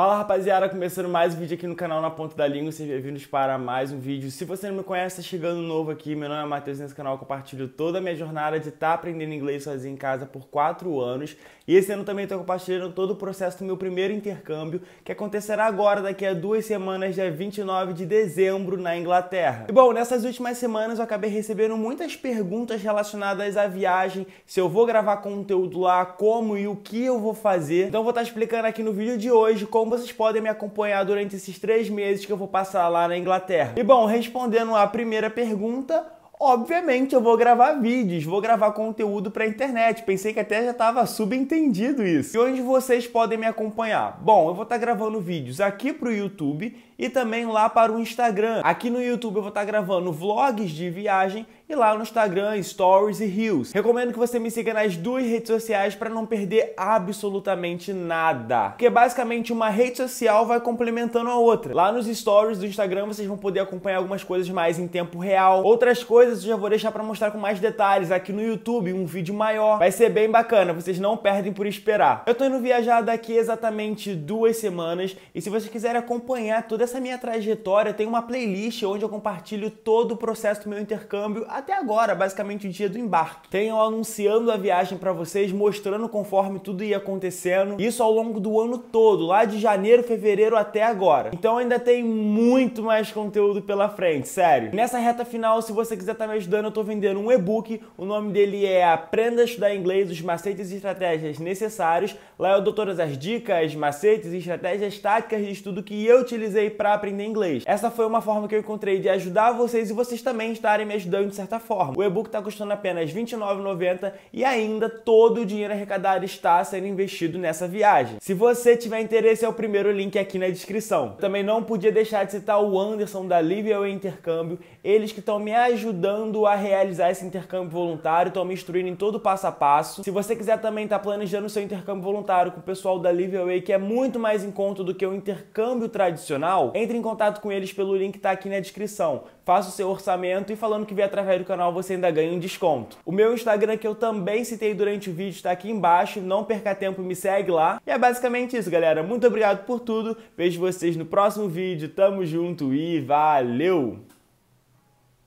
Fala rapaziada, começando mais um vídeo aqui no canal Na Ponta da Língua, sejam bem-vindos para mais um vídeo. Se você não me conhece, tá chegando novo aqui, meu nome é Matheus, e nesse canal eu compartilho toda a minha jornada de estar tá aprendendo inglês sozinho em casa por 4 anos. E esse ano também estou compartilhando todo o processo do meu primeiro intercâmbio, que acontecerá agora, daqui a duas semanas, dia 29 de dezembro, na Inglaterra. E bom, nessas últimas semanas eu acabei recebendo muitas perguntas relacionadas à viagem, se eu vou gravar conteúdo lá, como e o que eu vou fazer. Então eu vou estar tá explicando aqui no vídeo de hoje como como vocês podem me acompanhar durante esses três meses que eu vou passar lá na Inglaterra. E bom, respondendo à primeira pergunta, obviamente eu vou gravar vídeos, vou gravar conteúdo para a internet. Pensei que até já estava subentendido isso. E onde vocês podem me acompanhar? Bom, eu vou estar tá gravando vídeos aqui para o YouTube e também lá para o Instagram. Aqui no YouTube eu vou estar tá gravando vlogs de viagem e lá no Instagram, Stories e Reels. Recomendo que você me siga nas duas redes sociais para não perder absolutamente nada. Porque basicamente uma rede social vai complementando a outra. Lá nos Stories do Instagram vocês vão poder acompanhar algumas coisas mais em tempo real. Outras coisas eu já vou deixar para mostrar com mais detalhes aqui no YouTube, um vídeo maior. Vai ser bem bacana, vocês não perdem por esperar. Eu tô indo viajar daqui exatamente duas semanas e se vocês quiserem acompanhar toda essa minha trajetória, tem uma playlist onde eu compartilho todo o processo do meu intercâmbio até agora, basicamente o dia do embarque. Tenho anunciando a viagem para vocês, mostrando conforme tudo ia acontecendo, isso ao longo do ano todo, lá de janeiro, fevereiro até agora. Então ainda tem muito mais conteúdo pela frente, sério. Nessa reta final, se você quiser estar tá me ajudando, eu tô vendendo um e-book, o nome dele é Aprenda a Estudar Inglês, os macetes e estratégias necessários. Lá eu dou todas as dicas, macetes e estratégias táticas de estudo que eu utilizei para aprender inglês. Essa foi uma forma que eu encontrei de ajudar vocês e vocês também estarem me ajudando de certa certa forma. O e-book está custando apenas R$ 29,90 e ainda todo o dinheiro arrecadado está sendo investido nessa viagem. Se você tiver interesse, é o primeiro link aqui na descrição. Eu também não podia deixar de citar o Anderson da Livia Intercâmbio, eles que estão me ajudando a realizar esse intercâmbio voluntário, estão me instruindo em todo o passo a passo. Se você quiser também estar tá planejando seu intercâmbio voluntário com o pessoal da Live Away, que é muito mais em conta do que o intercâmbio tradicional, entre em contato com eles pelo link que está aqui na descrição. Faça o seu orçamento e falando que vem através do canal você ainda ganha um desconto. O meu Instagram que eu também citei durante o vídeo está aqui embaixo, não perca tempo, me segue lá. E é basicamente isso, galera. Muito obrigado por tudo. Vejo vocês no próximo vídeo. Tamo junto e valeu!